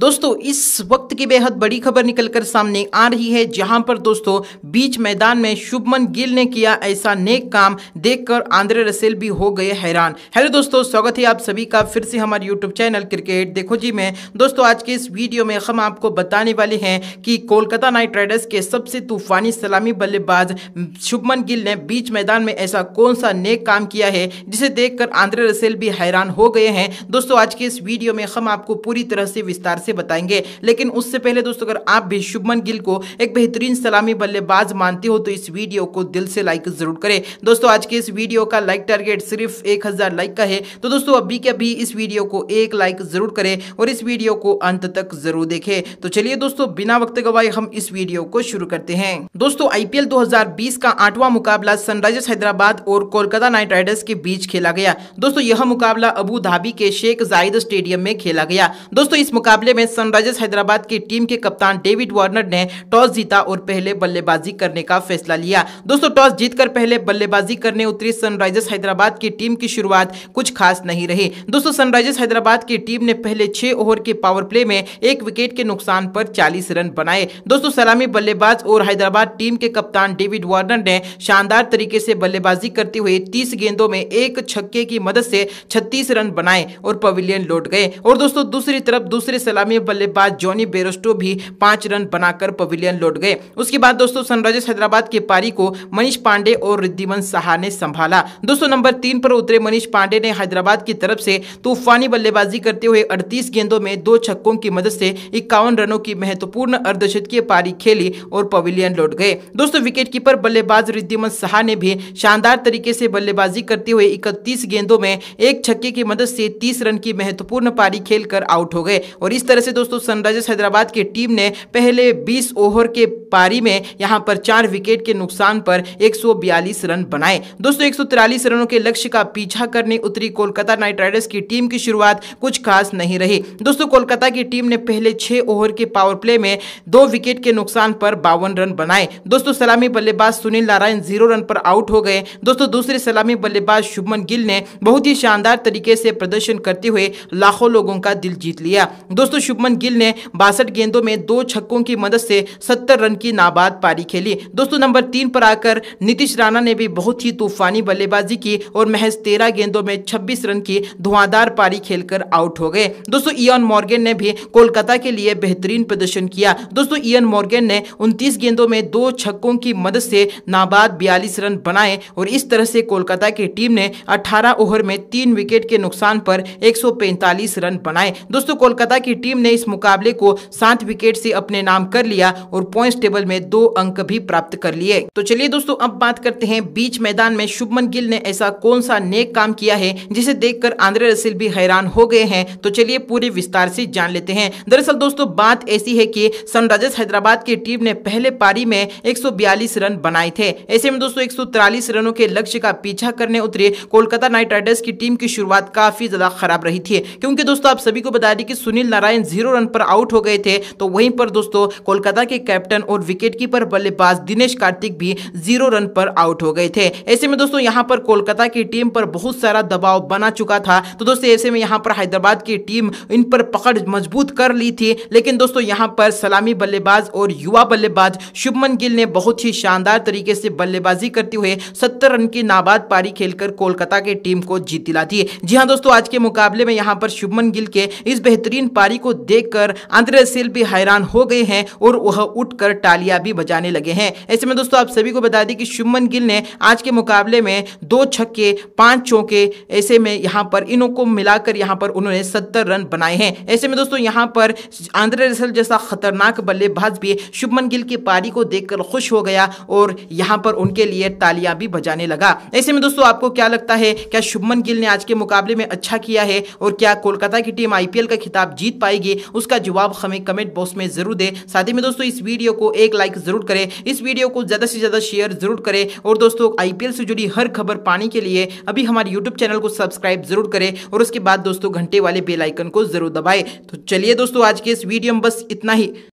दोस्तों इस वक्त की बेहद बड़ी खबर निकलकर सामने आ रही है जहां पर दोस्तों बीच मैदान में शुभमन गिल ने किया ऐसा नेक काम देखकर आंद्रे रसेल भी हो गए हैरान हेलो दोस्तों स्वागत है आप सभी का फिर से हमारे यूट्यूब चैनल क्रिकेट देखो जी में दोस्तों आज के इस वीडियो में हम आपको बताने वाले हैं कि कोलकाता नाइट राइडर्स के सबसे तूफानी सलामी बल्लेबाज शुभमन गिल ने बीच मैदान में ऐसा कौन सा नेक काम किया है जिसे देखकर आंद्रे रसेल भी हैरान हो गए हैं दोस्तों आज के इस वीडियो में हम आपको पूरी तरह से विस्तार से बताएंगे लेकिन उससे पहले दोस्तों अगर आप भी शुभमन गिल को एक बेहतरीन सलामी बल्लेबाज मानते हो तो इस वीडियो को दिल से लाइक जरूर करें दोस्तों आज के इस वीडियो का लाइक टारगेट सिर्फ एक लाइक का है तो दोस्तों अभी के अभी इस वीडियो को एक लाइक जरूर करें और इस वीडियो को अंत तक जरूर देखे तो चलिए दोस्तों बिना वक्त गवाए हम इस वीडियो को शुरू करते हैं दोस्तों आईपीएल 2020 का आठवां मुकाबला सनराइजर्स हैदराबाद और कोलकाता नाइट राइडर्स के बीच खेला गया दोस्तों यह मुकाबला अबू धाबी के शेख जायद स्टेडियम में खेला गया दोस्तों इस मुकाबले मुकाबले में सनराइजर्स हैदराबाद की टीम के कप्तान डेविड वार्नर ने टॉस जीता और पहले बल्लेबाजी करने का फैसला लिया दोस्तों टॉस जीतकर पहले बल्लेबाजी करने उतरी सनराइजर्स हैदराबाद की टीम की शुरुआत कुछ खास नहीं रही दोस्तों सनराइजर्स हैदराबाद की टीम ने पहले छह ओवर के पावर प्ले में एक विकेट के नुकसान पर चालीस रन बनाए दोस्तों सलामी बल्लेबाज और हैदराबाद टीम के कप्तान डेविड वार्नर ने शानदार तरीके से बल्लेबाजी करते हुए तीस गेंदों में एक छक्के की मदद से छत्तीस रन बनाए और पवेलियन लौट गए और दोस्तों दूसरी तरफ दूसरे सलामी सलामी बल्लेबाज जॉनी बेरोस्टो भी पांच रन बनाकर पवेलियन लौट गए उसके बाद दोस्तों सनराइजर्स हैदराबाद के पारी को मनीष पांडे और रिद्धिमन सहा ने संभाला दोस्तों नंबर तीन पर उतरे मनीष पांडे ने हैदराबाद की तरफ से तूफानी बल्लेबाजी करते हुए अड़तीस गेंदों में दो छक्कों की मदद से इक्यावन रनों की महत्वपूर्ण अर्धशतकीय पारी खेली और पवेलियन लौट गए दोस्तों विकेट बल्लेबाज रिद्धिमन सहा ने भी शानदार तरीके से बल्लेबाजी करते हुए इकतीस गेंदों में एक छक्के की मदद से तीस रन की महत्वपूर्ण पारी खेलकर आउट हो गए और इस तरह से दोस्तों सनराइजर्स हैदराबाद की टीम ने पहले 20 ओवर के पारी में यहां पर चार विकेट के नुकसान पर 142 रन बनाए दोस्तों एक रनों के लक्ष्य का पीछा करने उतरी कोलकाता नाइट राइडर्स की टीम की शुरुआत कुछ खास नहीं रही दोस्तों कोलकाता की टीम ने पहले छह ओवर के पावर प्ले में दो विकेट के नुकसान पर बावन रन बनाए दोस्तों सलामी बल्लेबाज सुनील नारायण जीरो रन पर आउट हो गए दोस्तों दूसरे सलामी बल्लेबाज शुभमन गिल ने बहुत ही शानदार तरीके से प्रदर्शन करते हुए लाखों लोगों का दिल जीत लिया दोस्तों दोस्तों शुभमन गिल ने बासठ गेंदों में दो छक्कों की मदद से सत्तर रन की नाबाद पारी खेली दोस्तों नंबर तीन पर आकर नीतीश राणा ने भी बहुत ही तूफानी बल्लेबाजी की और महज तेरह गेंदों में छब्बीस रन की धुआंधार पारी खेलकर आउट हो गए दोस्तों इयन मॉर्गेन ने भी कोलकाता के लिए बेहतरीन प्रदर्शन किया दोस्तों इयन मॉर्गेन ने उनतीस गेंदों में दो छक्कों की मदद से नाबाद बयालीस रन बनाए और इस तरह से कोलकाता की टीम ने 18 ओवर में तीन विकेट के नुकसान पर 145 रन बनाए दोस्तों कोलकाता की टीम ने इस मुकाबले को सात विकेट से अपने नाम कर लिया और पॉइंट टेबल में दो अंक भी प्राप्त कर लिए तो चलिए दोस्तों अब बात करते हैं बीच मैदान में शुभमन गिल ने ऐसा कौन सा नेक काम किया है जिसे देख आंद्रे रसिल भी हैरान हो गए हैं तो चलिए पूरे विस्तार से जान लेते हैं दरअसल दोस्तों बात ऐसी है की सनराइजर्स हैदराबाद की टीम ने पहले पारी में एक रन बनाए थे ऐसे में दोस्तों एक रनों के लक्ष्य का पीछा करने उतरे कोलकाता नाइट राइडर्स की टीम की शुरुआत काफी ज्यादा खराब रही थी क्योंकि दोस्तों आप सभी को बता दें कि सुनील नारायण नारायण जीरो रन पर आउट हो गए थे तो वहीं पर दोस्तों कोलकाता के कैप्टन और विकेटकीपर बल्लेबाज दिनेश कार्तिक भी जीरो रन पर आउट हो गए थे ऐसे में दोस्तों यहां पर कोलकाता की टीम पर बहुत सारा दबाव बना चुका था तो दोस्तों ऐसे में यहां पर हैदराबाद की टीम इन पर पकड़ मजबूत कर ली थी लेकिन दोस्तों यहां पर सलामी बल्लेबाज और युवा बल्लेबाज शुभमन गिल ने बहुत ही शानदार तरीके से बल्लेबाजी करते हुए सत्तर रन की नाबाद पारी खेलकर कोलकाता की टीम को जीत दिला दी जी हाँ दोस्तों आज के मुकाबले में यहाँ पर शुभमन गिल के इस बेहतरीन पारी को देखकर कर सिल भी हैरान हो गए हैं और वह उठकर टालियां भी बजाने लगे हैं ऐसे में दोस्तों आप सभी को बता दें कि शुभमन गिल ने आज के मुकाबले में दो छक्के पांच चौके ऐसे में यहां पर इनों को मिलाकर यहां पर उन्होंने सत्तर रन बनाए हैं ऐसे में दोस्तों यहां पर आंध्र रसल जैसा खतरनाक बल्लेबाज भी शुभमन गिल की पारी को देखकर खुश हो गया और यहाँ पर उनके लिए तालियां भी बजाने लगा ऐसे में दोस्तों आपको क्या लगता है क्या शुभमन गिल ने आज के मुकाबले में अच्छा किया है और क्या कोलकाता की टीम आईपीएल का खिताब जीत पाई आएगी उसका जवाब हमें कमेंट बॉक्स में जरूर दे साथ ही में दोस्तों इस वीडियो को एक लाइक जरूर करें इस वीडियो को ज़्यादा से ज़्यादा शेयर जरूर करें और दोस्तों आईपीएल से जुड़ी हर खबर पाने के लिए अभी हमारे यूट्यूब चैनल को सब्सक्राइब जरूर करें और उसके बाद दोस्तों घंटे वाले बेलाइकन को जरूर दबाए तो चलिए दोस्तों आज के इस वीडियो में बस इतना ही